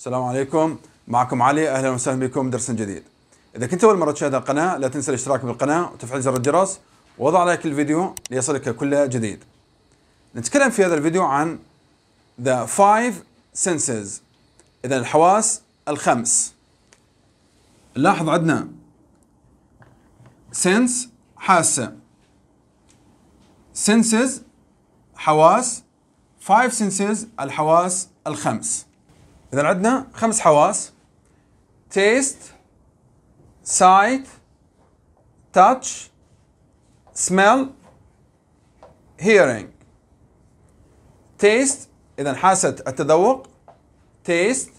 السلام عليكم معكم علي اهلا وسهلا بكم درس جديد اذا كنت اول مره تشاهد القناه لا تنسى الاشتراك بالقناه وتفعيل زر الجرس ووضع لايك الفيديو ليصلك كل جديد نتكلم في هذا الفيديو عن the five senses اذا الحواس الخمس لاحظ عندنا sense حاسه senses حواس five senses الحواس الخمس اذا عندنا خمس حواس تيست سايت تاتش سميل هيرينج تيست اذا حاسه التذوق تيست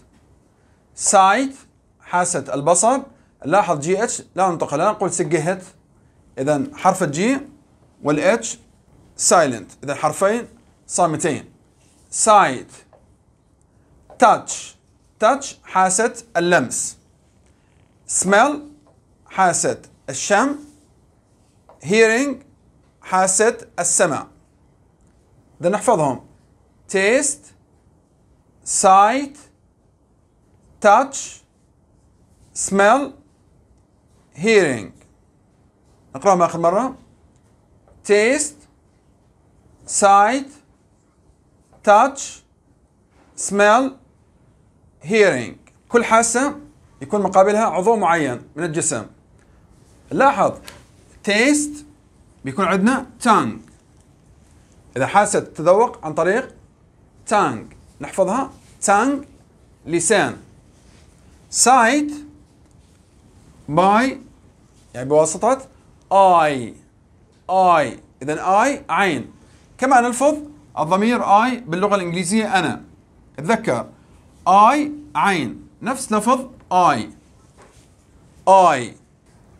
سايت حاسه البصر لاحظ جي اتش لا ننطقها لا نقول سجهت اذا حرف الجي والاتش سايلنت اذا حرفين صامتين سايت touch touch حاسة اللمس smell حاسة الشم hearing حاسة السمع إذا نحفظهم taste sight touch smell hearing نقراهم آخر مرة taste sight touch smell hearing كل حاسة يكون مقابلها عضو معين من الجسم لاحظ taste بيكون عندنا tongue إذا حاسة تذوق عن طريق tongue نحفظها tongue لسان sight by يعني بواسطة اي اي إذا اي عين كما نلفظ الضمير اي باللغة الإنجليزية أنا اتذكر اي عين نفس لفظ اي اي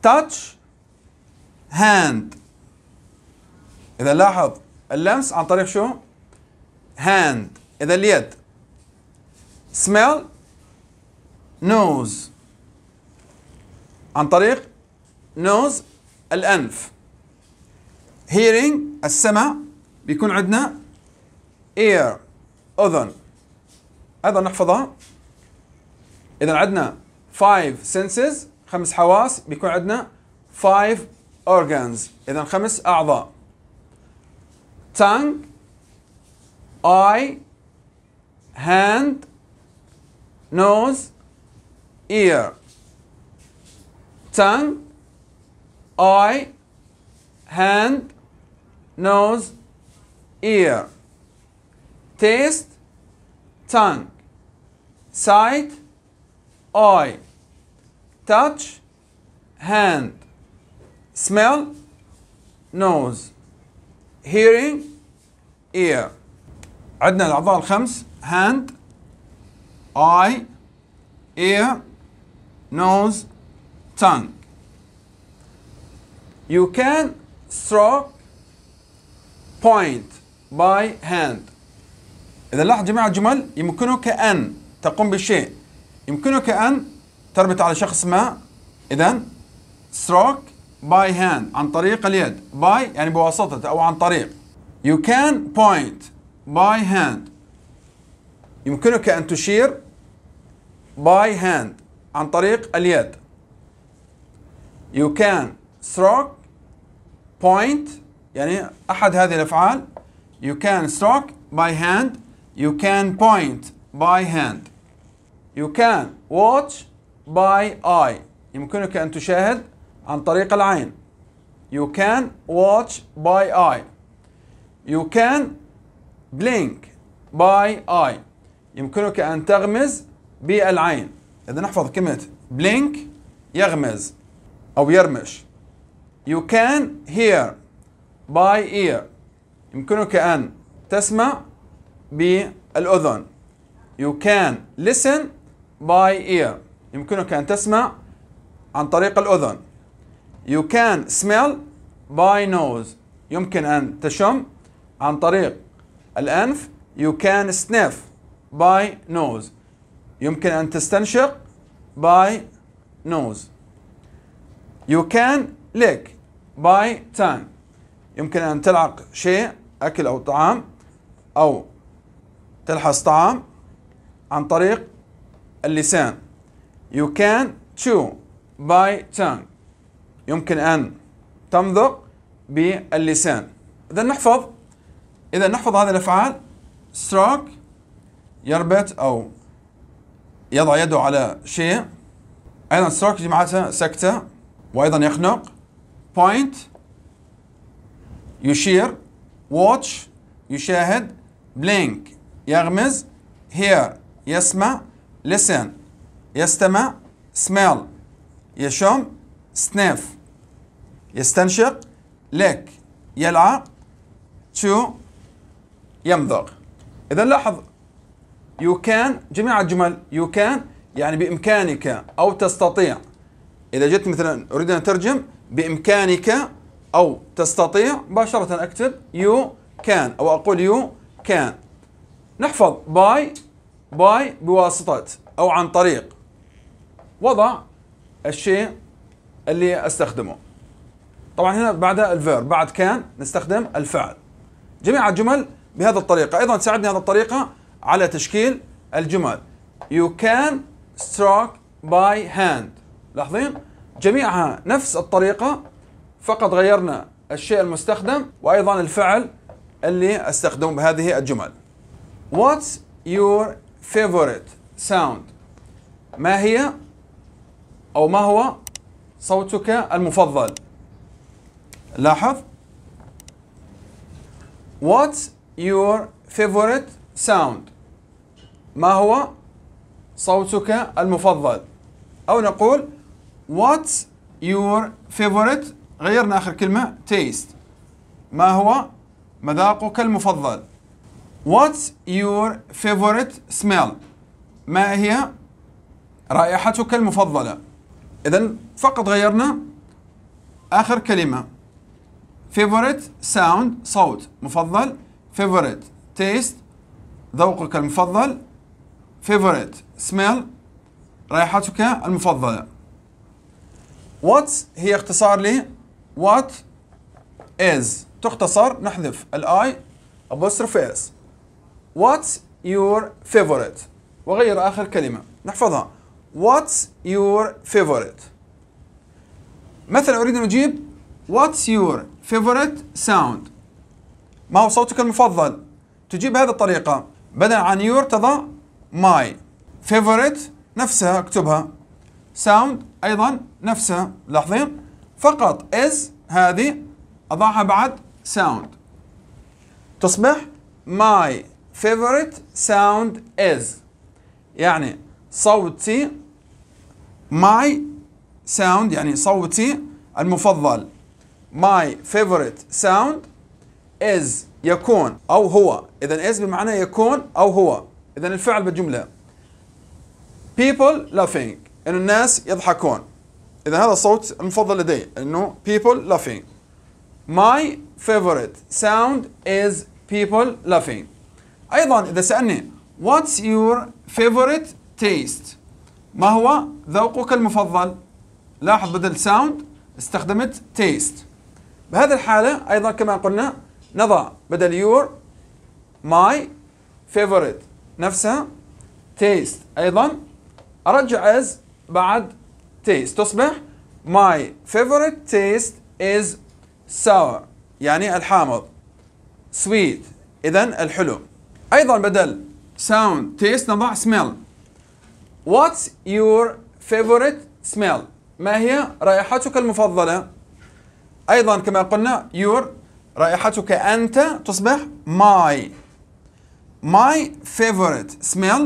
تاتش هاند اذا لاحظ اللمس عن طريق شو هاند اذا اليد smell nose عن طريق nose الأنف hearing السمع بيكون عندنا ear أذن ايضا نحفظها اذا عندنا 5 senses خمس حواس بيكون عندنا 5 organs اذا خمس اعضاء tongue eye hand nose ear tongue eye hand nose ear taste tongue sight, eye, touch, hand, smell, nose, hearing, ear. عندنا الأعضاء الخمس hand, eye, ear, nose, tongue. You can stroke point by hand. إذا لاحظ جميع الجمل يمكنك أن تقوم بشيء يمكنك أن تربط على شخص ما إذا stroke by hand عن طريق اليد by يعني بواسطة أو عن طريق you can point by hand يمكنك أن تشير by hand عن طريق اليد you can stroke point يعني أحد هذه الأفعال you can stroke by hand you can point by hand You can watch by eye يمكنك أن تشاهد عن طريق العين You can watch by eye You can blink by eye يمكنك أن تغمز بالعين إذا نحفظ كلمة blink يغمز أو يرمش You can hear by ear يمكنك أن تسمع بالأذن You can listen by ear يمكنك أن تسمع عن طريق الأذن You can smell by nose يمكن أن تشم عن طريق الأنف You can sniff by nose يمكن أن تستنشق by nose You can lick by tongue يمكن أن تلعق شيء أكل أو طعام أو تلحس طعام عن طريق اللسان You can chew by tongue يمكن أن تمضغ باللسان إذا نحفظ إذا نحفظ هذه الأفعال stroke يربط أو يضع يده على شيء أيضا stroke جمعتها سكتة وأيضا يخنق point يشير watch يشاهد blink يغمز hear يسمع listen يستمع smell يشم sniff يستنشق lick يلعق to يمضغ إذا لاحظ you can جميع الجمل you can يعني بإمكانك أو تستطيع إذا جئت مثلا أريد أن أترجم بإمكانك أو تستطيع مباشرة أكتب you can أو أقول you can نحفظ by باي بواسطة أو عن طريق وضع الشيء اللي استخدمه طبعا هنا بعدها الفير بعد كان نستخدم الفعل جميع الجمل بهذه الطريقة أيضا تساعدني هذه الطريقة على تشكيل الجمل You can stroke by hand لاحظين جميعها نفس الطريقة فقط غيرنا الشيء المستخدم وأيضا الفعل اللي استخدمه بهذه الجمل What's your favorite sound ما هي أو ما هو صوتك المفضل لاحظ What's your favorite sound ما هو صوتك المفضل أو نقول What's your favorite غيرنا آخر كلمة taste ما هو مذاقك المفضل What's your favorite smell? ما هي رائحتك المفضلة؟ إذا فقط غيرنا آخر كلمة favorite sound صوت مفضل favorite taste ذوقك المفضل favorite smell رائحتك المفضلة What هي اختصار لي What is تختصر نحذف الاي ابوستروف اس. What's your favorite وغير آخر كلمة نحفظها What's your favorite مثلا أريد أن أجيب What's your favorite sound ما هو صوتك المفضل تجيب بهذه الطريقة بدل عن your تضع my favorite نفسها اكتبها sound أيضا نفسها لاحظين فقط is هذه أضعها بعد sound تصبح my favorite sound is يعني صوتي my sound يعني صوتي المفضل my favorite sound is يكون أو هو إذا is بمعنى يكون أو هو إذا الفعل بالجملة people laughing إنه الناس يضحكون إذا هذا الصوت المفضل لدي إنه people laughing my favorite sound is people laughing أيضا إذا سألني What's your favorite taste ما هو ذوقك المفضل لاحظ بدل sound استخدمت taste بهذه الحالة أيضا كما قلنا نضع بدل your my favorite نفسها taste أيضا أرجع as بعد taste تصبح My favorite taste is sour يعني الحامض sweet إذا الحلو أيضا بدل sound taste نضع smell What's your favorite smell ما هي رائحتك المفضلة أيضا كما قلنا your رائحتك أنت تصبح my my favorite smell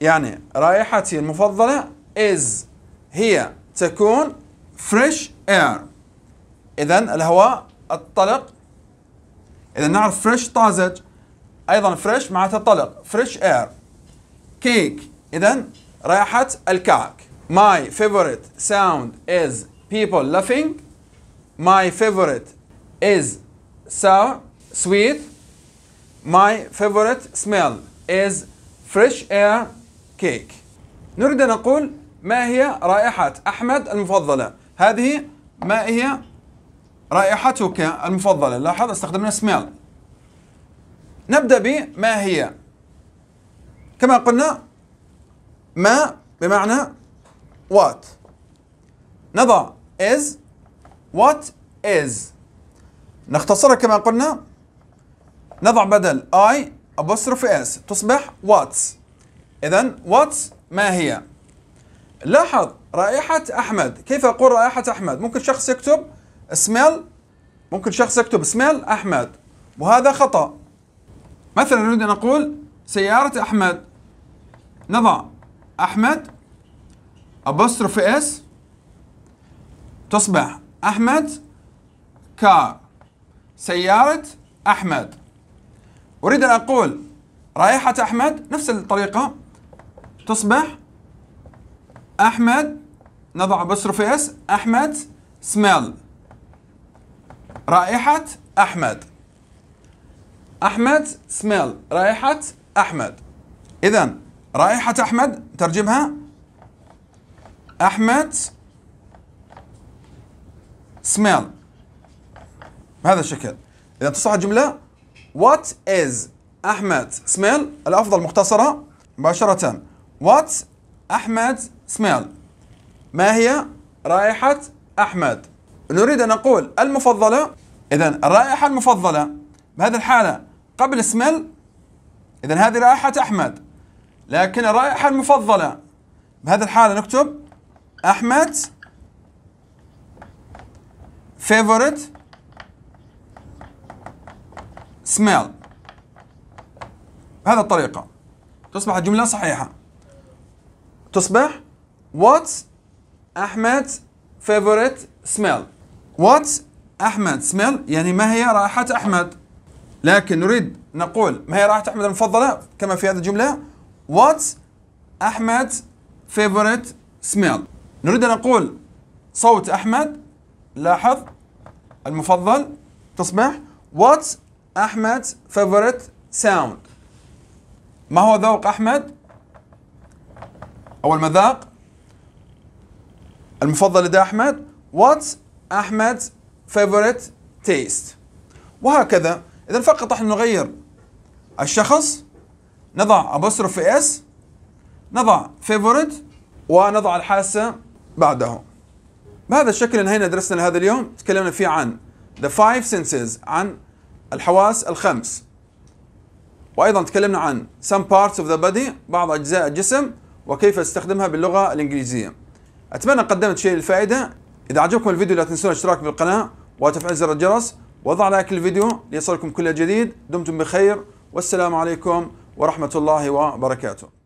يعني رائحتي المفضلة is هي تكون fresh air إذا الهواء الطلق إذا نعرف fresh طازج ايضا فريش معناتها طلق فريش اير كيك اذا رائحه الكعك My favorite sound is people laughing. My favorite is sour, sweet. My favorite smell is fresh air cake. نريد أن نقول ما هي رائحة أحمد المفضلة؟ هذه ما هي رائحتك المفضلة؟ لاحظ استخدمنا smell نبدأ بما هي كما قلنا ما بمعنى what نضع is what is نختصرها كما قلنا نضع بدل I apostrophe s تصبح what's إذا what's ما هي لاحظ رائحة أحمد كيف أقول رائحة أحمد ممكن شخص يكتب smell ممكن شخص يكتب smell أحمد وهذا خطأ مثلا نريد أن نقول سيارة أحمد نضع أحمد أبوستروف إس تصبح أحمد كار سيارة أحمد أريد أن أقول رائحة أحمد نفس الطريقة تصبح أحمد نضع أبوستروف إس أحمد سميل رائحة أحمد احمد سميل رائحه احمد اذا رائحه احمد ترجمها احمد سميل بهذا الشكل اذا تصح الجمله وات از احمد سميل الافضل مختصره مباشره وات احمد سميل ما هي رائحه احمد نريد ان نقول المفضله اذا الرائحه المفضله بهذه الحاله قبل سمل إذا هذه رائحة أحمد لكن الرائحة المفضلة بهذه الحالة نكتب أحمد favorite smell بهذه الطريقة تصبح الجملة صحيحة تصبح وات أحمد favorite smell وات أحمد smell يعني ما هي رائحة أحمد لكن نريد نقول ما هي رائحة أحمد المفضلة كما في هذه الجملة What's أحمد favorite smell نريد أن نقول صوت أحمد لاحظ المفضل تصبح What's أحمد favorite sound ما هو ذوق أحمد أو المذاق المفضل لدى أحمد What's أحمد favorite taste وهكذا إذا فقط نحن نغير الشخص نضع أبوستروف اس نضع فيفورت ونضع الحاسة بعده بهذا الشكل انهينا درسنا لهذا اليوم تكلمنا فيه عن the five senses عن الحواس الخمس وأيضا تكلمنا عن some parts of the body بعض أجزاء الجسم وكيف استخدمها باللغة الإنجليزية أتمنى قدمت شيء للفائدة إذا عجبكم الفيديو لا تنسون الاشتراك بالقناة وتفعيل زر الجرس وضع لايك للفيديو ليصلكم كل جديد دمتم بخير والسلام عليكم ورحمة الله وبركاته